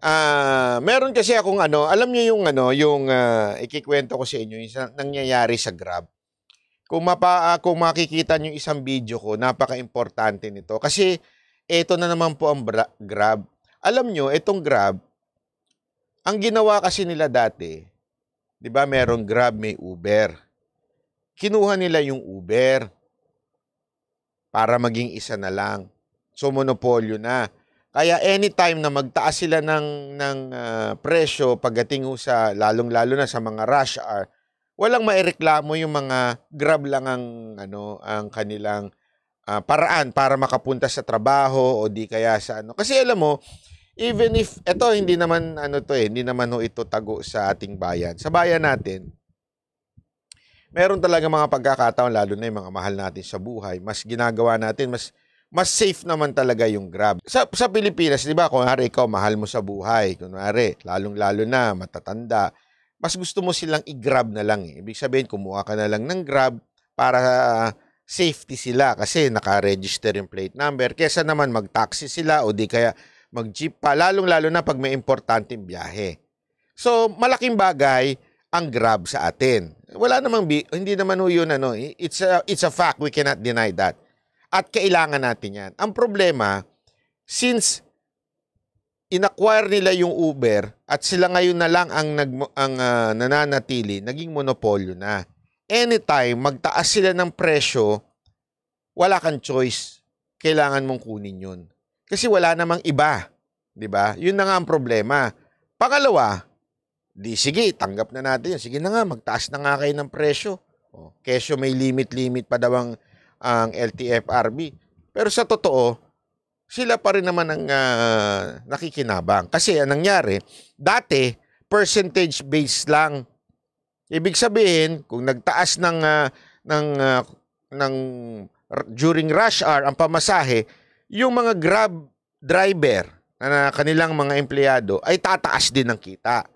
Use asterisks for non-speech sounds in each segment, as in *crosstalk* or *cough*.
Ah, uh, meron kasi akong ano, alam niyo yung ano, yung uh, ikikwento ko sa inyo yung nangyayari sa Grab. Kung mapa uh, kung makikita niyo isang video ko, napaka-importante nito kasi ito na naman po ang Grab. Alam niyo, itong Grab ang ginawa kasi nila dati, 'di ba, merong Grab, may Uber. Kinuha nila yung Uber para maging isa na lang. So monopolyo na kaya anytime na magtaas sila ng, ng uh, presyo pagdating sa lalong-lalo na sa mga rush hour, walang maireklamo yung mga grab lang ang, ano, ang kanilang uh, paraan para makapunta sa trabaho o di kaya sa ano. Kasi alam mo, even if, ito hindi naman ano to eh, hindi naman ho ito tago sa ating bayan. Sa bayan natin, meron talaga mga pagkakataon, lalo na yung mga mahal natin sa buhay, mas ginagawa natin, mas mas safe naman talaga yung Grab. Sa, sa Pilipinas, di ba, kung ari ikaw, mahal mo sa buhay, kunwari, lalong-lalo na, matatanda, mas gusto mo silang i-grab na lang. Eh. Ibig sabihin, kumuha ka na lang ng Grab para uh, safety sila kasi naka-register yung plate number. Kesa naman mag-taxi sila o di kaya mag-jeep pa, lalong-lalo na pag may importanteng biyahe. So, malaking bagay ang Grab sa atin. Wala namang, hindi naman ho yun, ano, it's a, it's a fact, we cannot deny that. At kailangan natin yan. Ang problema, since inacquire nila yung Uber at sila ngayon na lang ang, nag, ang uh, nananatili, naging monopolyo na. Anytime magtaas sila ng presyo, wala kang choice. Kailangan mong kunin yun. Kasi wala namang iba. 'di ba? Yun na nga ang problema. Pangalawa, di sige, tanggap na natin yan. Sige na nga, magtaas na nga kayo ng presyo. O, oh, kesyo may limit-limit pa daw ang ang LTFRB. Pero sa totoo, sila pa rin naman ang uh, nakikinabang. Kasi ang nangyari, dati percentage based lang. Ibig sabihin, kung nagtaas ng uh, ng uh, ng during rush hour ang pamasahe, yung mga Grab driver na kanilang mga empleyado ay tataas din ng kita.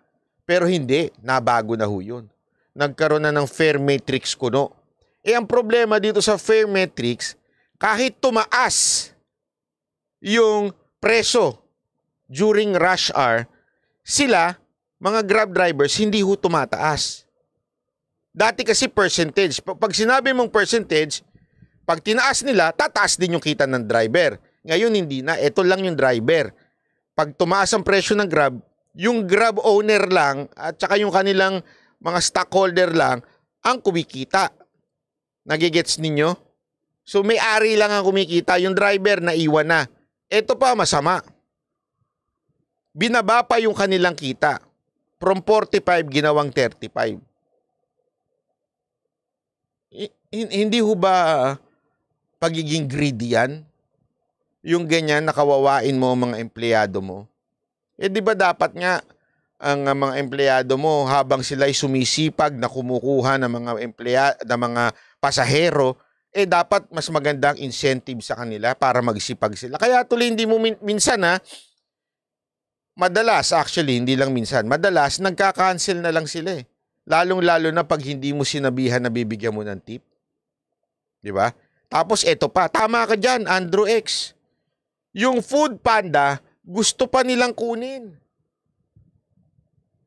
Pero hindi, nabago na ho yun. Nagkaroon na ng fair matrix kuno eh ang problema dito sa fair metrics, kahit tumaas yung preso during rush hour, sila, mga grab drivers, hindi ho tumataas. Dati kasi percentage. Pag sinabi mong percentage, pag tinaas nila, tataas din yung kita ng driver. Ngayon hindi na, ito lang yung driver. Pag tumaas ang presyo ng grab, yung grab owner lang at saka yung kanilang mga stockholder lang ang kumikita. Nagigets ninyo? So may-ari lang ang kumikita, yung driver na iwan na. Ito pa masama. Binaba pa yung kanilang kita. From 45 ginawang 35. Hindi ho ba ah, pagiging greedy yan? Yung ganyan nakawawain mo mga empleyado mo. Eh di ba dapat nga ang ah, mga empleyado mo habang sila ay sumisipag na kumukuha ng mga empleyado, ng mga pasahero, eh dapat mas magandang incentive sa kanila para magsipag sila. Kaya tuloy hindi mo min- minsan na madalas actually, hindi lang minsan, madalas nagka-cancel na lang sila eh. Lalong-lalo na pag hindi mo sinabihan na bibigyan mo ng tip. Di ba? Tapos eto pa, tama ka dyan, Andrew X. Yung food panda, gusto pa nilang kunin.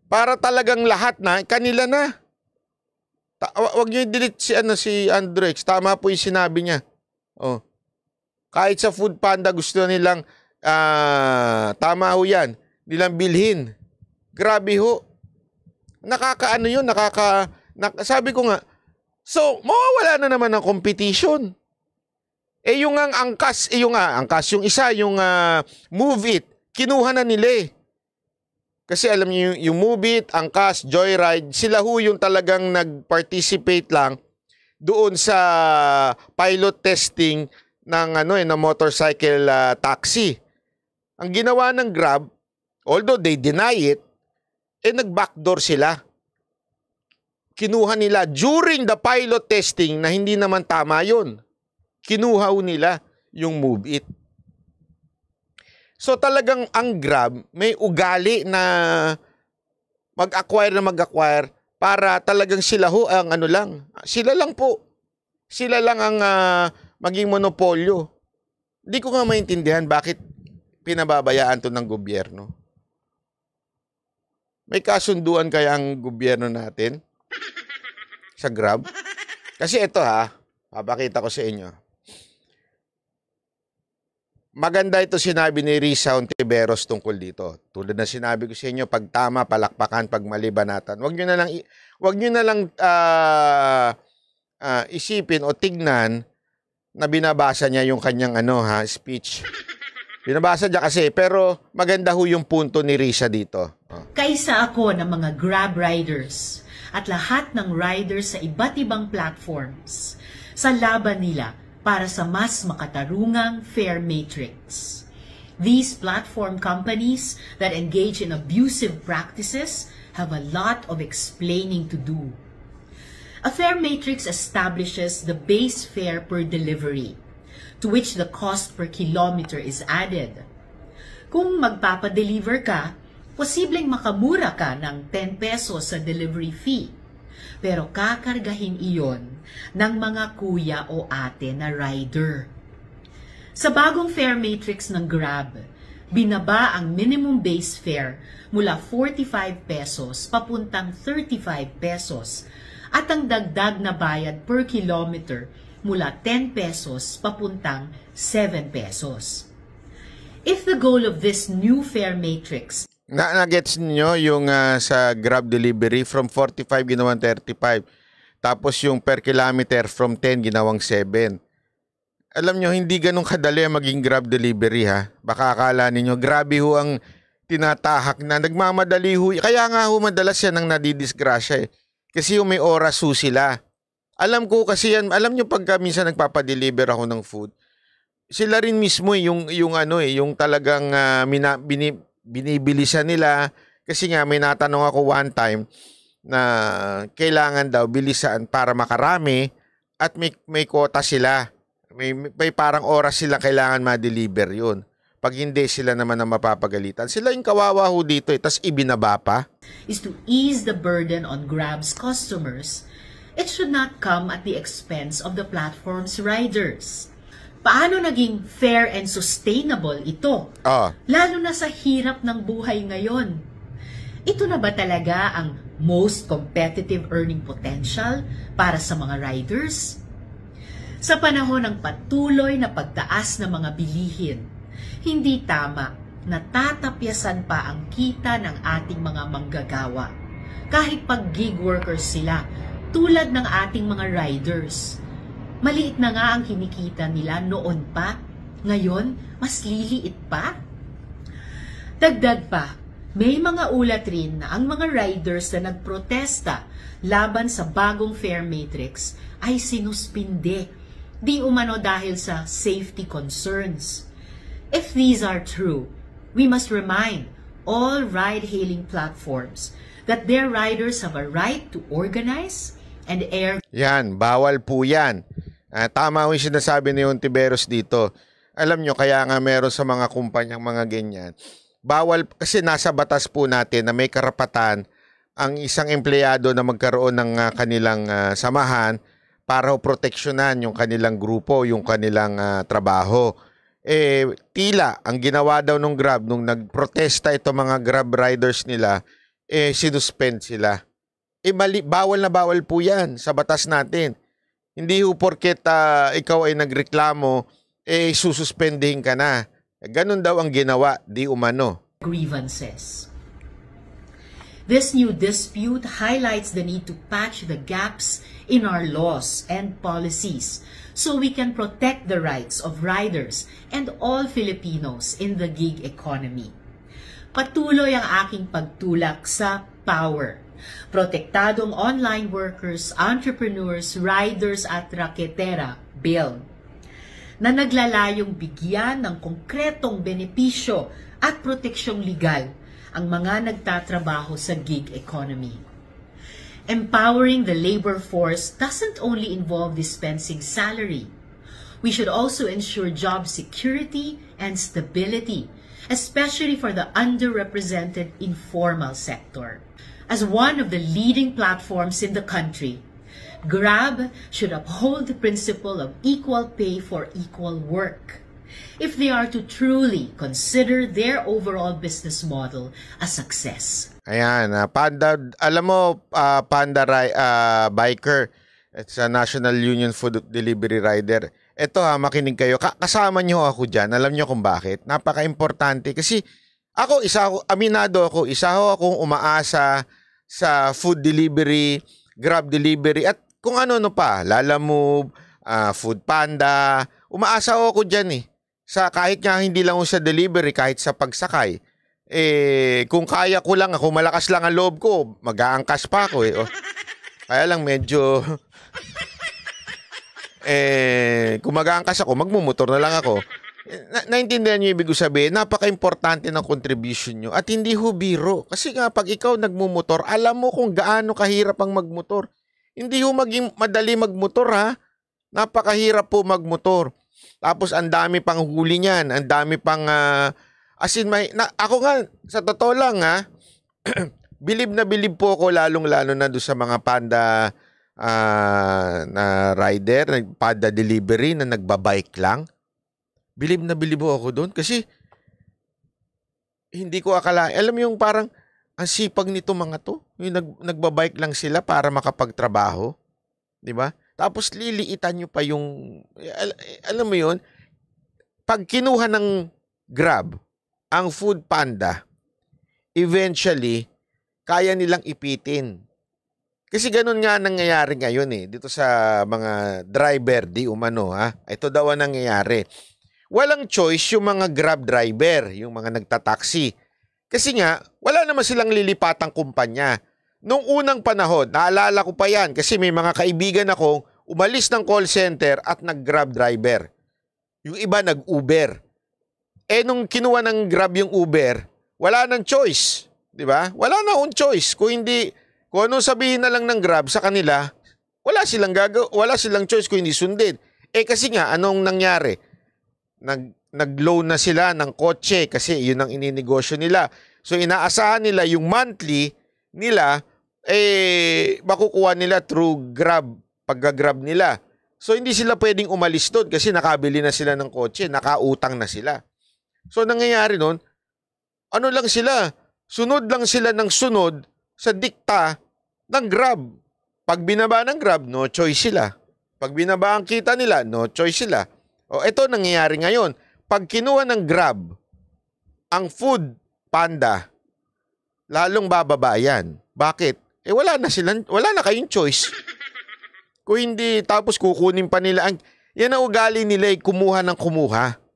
Para talagang lahat na, kanila na. Ta- wag niyo i-delete si ano si Andrex. Tama po 'yung sinabi niya. Oh. Kahit sa Food Panda gusto nilang ah, tama ho 'yan, nilang bilhin. Grabe ho. Nakakaano 'yun, nakaka nak- sabi ko nga. So, mawawala na naman ang competition. Eh yung ang angkas, eh yung uh, angkas, yung isa, yung uh, move it, kinuha na nila eh. Kasi alam niyo, yung Move It, Angkas, Joyride, sila ho yung talagang nag-participate lang doon sa pilot testing ng ano eh, ng motorcycle uh, taxi. Ang ginawa ng Grab, although they deny it, eh nag-backdoor sila. Kinuha nila during the pilot testing na hindi naman tama yun. Kinuha nila yung Move It. So talagang ang Grab may ugali na mag-acquire na mag-acquire para talagang sila ho ang ano lang. Sila lang po. Sila lang ang uh, maging monopolyo. Hindi ko nga maintindihan bakit pinababayaan to ng gobyerno. May kasunduan kaya ang gobyerno natin sa Grab? Kasi ito ha, papakita ko sa inyo. Maganda ito sinabi ni Risa Ontiveros tungkol dito. Tulad na sinabi ko sa inyo, pag tama, palakpakan, pag mali, banatan. Huwag nyo na lang, wag nyo na lang uh, uh, isipin o tignan na binabasa niya yung kanyang ano, ha, speech. Binabasa niya kasi, pero maganda ho yung punto ni Risa dito. Oh. Kaysa ako ng mga grab riders at lahat ng riders sa iba't ibang platforms sa laban nila para sa mas makatarungang fair matrix. These platform companies that engage in abusive practices have a lot of explaining to do. A fair matrix establishes the base fare per delivery, to which the cost per kilometer is added. Kung magpapadeliver ka, posibleng makamura ka ng 10 pesos sa delivery fee, pero kakargahin iyon ng mga kuya o ate na rider. Sa bagong fare matrix ng Grab, binaba ang minimum base fare mula 45 pesos papuntang 35 pesos at ang dagdag na bayad per kilometer mula 10 pesos papuntang 7 pesos. If the goal of this new fare matrix na na gets niyo yung uh, sa Grab delivery from 45 ginawan 35 tapos yung per kilometer from 10 ginawang 7. Alam nyo, hindi ganun kadali maging grab delivery ha. Baka akala ninyo, grabe ho ang tinatahak na nagmamadali ho. Kaya nga ho madalas yan ang nadidisgrasya eh. Kasi yung may oras ho sila. Alam ko kasi yan, alam nyo pagka minsan nagpapadeliver ako ng food, sila rin mismo eh, yung, yung ano eh, yung talagang uh, mina, binibilisan nila. Kasi nga may natanong ako one time, na kailangan daw bilisan para makarami at may, may quota sila. May, may parang oras sila kailangan ma-deliver yun. Pag hindi sila naman ang mapapagalitan, sila yung kawawa ho dito eh, tas ibinaba pa. Is to ease the burden on Grab's customers. It should not come at the expense of the platform's riders paano naging fair and sustainable ito? Ah. Lalo na sa hirap ng buhay ngayon. Ito na ba talaga ang most competitive earning potential para sa mga riders? Sa panahon ng patuloy na pagtaas ng mga bilihin, hindi tama na tatapyasan pa ang kita ng ating mga manggagawa. Kahit pag gig workers sila, tulad ng ating mga riders. Maliit na nga ang kinikita nila noon pa, ngayon mas liliit pa. Dagdag pa, may mga ulat rin na ang mga riders na nagprotesta laban sa bagong fare matrix ay sinuspinde, di umano dahil sa safety concerns. If these are true, we must remind all ride-hailing platforms that their riders have a right to organize and air... Yan, bawal po yan. Uh, tama ko yung sinasabi ni Ontiveros dito. Alam nyo, kaya nga meron sa mga kumpanyang mga ganyan bawal kasi nasa batas po natin na may karapatan ang isang empleyado na magkaroon ng uh, kanilang uh, samahan para proteksyonan yung kanilang grupo, yung kanilang uh, trabaho. Eh, tila ang ginawa daw ng Grab nung nagprotesta ito mga Grab riders nila, eh sinuspend sila. Eh mali, bawal na bawal po 'yan sa batas natin. Hindi ho porket uh, ikaw ay nagreklamo eh sususpendihin ka na. Eh, ganun daw ang ginawa, di umano grievances. This new dispute highlights the need to patch the gaps in our laws and policies so we can protect the rights of riders and all Filipinos in the gig economy. Patuloy ang aking pagtulak sa power. Protektadong online workers, entrepreneurs, riders at raketera bill na naglalayong bigyan ng konkretong benepisyo at proteksyong legal ang mga nagtatrabaho sa gig economy. Empowering the labor force doesn't only involve dispensing salary. We should also ensure job security and stability, especially for the underrepresented informal sector. As one of the leading platforms in the country, Grab should uphold the principle of equal pay for equal work if they are to truly consider their overall business model a success. Ayan, uh, Panda, alam mo, uh, Panda uh, Biker, it's a National Union Food Delivery Rider. Ito ha, makinig kayo. Ka kasama niyo ako dyan. Alam niyo kung bakit. Napaka-importante. Kasi ako, isa ako, aminado ako, isa ako umaasa sa food delivery, grab delivery, at kung ano-ano pa. Lalamove, uh, Food Panda. Umaasa ako dyan eh sa kahit nga hindi lang sa delivery, kahit sa pagsakay, eh, kung kaya ko lang, ako malakas lang ang loob ko, mag-aangkas pa ako eh. Oh. Kaya lang medyo, *laughs* eh, kung mag-aangkas ako, magmumotor na lang ako. Na naintindihan nyo ibig sabihin, napaka-importante ng contribution niyo at hindi ho biro. Kasi nga pag ikaw nagmumotor, alam mo kung gaano kahirap ang magmotor. Hindi ho maging madali magmotor ha. Napakahirap po magmotor. Tapos ang dami pang huli niyan, ang dami pang uh, as in may na, ako nga sa totoo lang ha. Ah, *clears throat* bilib na bilib po ako lalong-lalo na do sa mga panda uh, na rider, nagpada delivery na nagbabike lang. Bilib na bilib ako doon kasi hindi ko akala. Alam mo yung parang ang sipag nito mga to. Yung nag, nagbabike lang sila para makapagtrabaho. Di ba? Tapos liliitan nyo pa yung, eh, al eh, alam mo yun, pag kinuha ng Grab, ang Food Panda, eventually, kaya nilang ipitin. Kasi ganun nga nangyayari ngayon eh, dito sa mga driver, di umano ha. Ito daw ang nangyayari. Walang choice yung mga Grab driver, yung mga nagtataksi. Kasi nga, wala naman silang lilipatang kumpanya. Nung unang panahon, naalala ko pa yan kasi may mga kaibigan akong umalis ng call center at nag-grab driver. Yung iba nag-Uber. Eh nung kinuha ng grab yung Uber, wala nang choice. Di ba? Wala na on choice. Kung hindi, kung anong sabihin na lang ng grab sa kanila, wala silang gago, wala silang choice kung hindi sundin. Eh kasi nga, anong nangyari? Nag, nag-loan na sila ng kotse kasi yun ang ininegosyo nila. So inaasahan nila yung monthly nila, eh, makukuha nila through grab, pagga-grab nila. So, hindi sila pwedeng umalis doon kasi nakabili na sila ng kotse, nakautang na sila. So, nangyayari noon, ano lang sila, sunod lang sila ng sunod sa dikta ng grab. Pag binaba ng grab, no choice sila. Pag binaba ang kita nila, no choice sila. O, ito nangyayari ngayon. Pag kinuha ng grab, ang food panda, lalong bababa yan. Bakit? Eh wala na silang, wala na kayong choice. Kung hindi, tapos kukunin pa nila ang, yan ang ugali nila, eh, kumuha ng kumuha.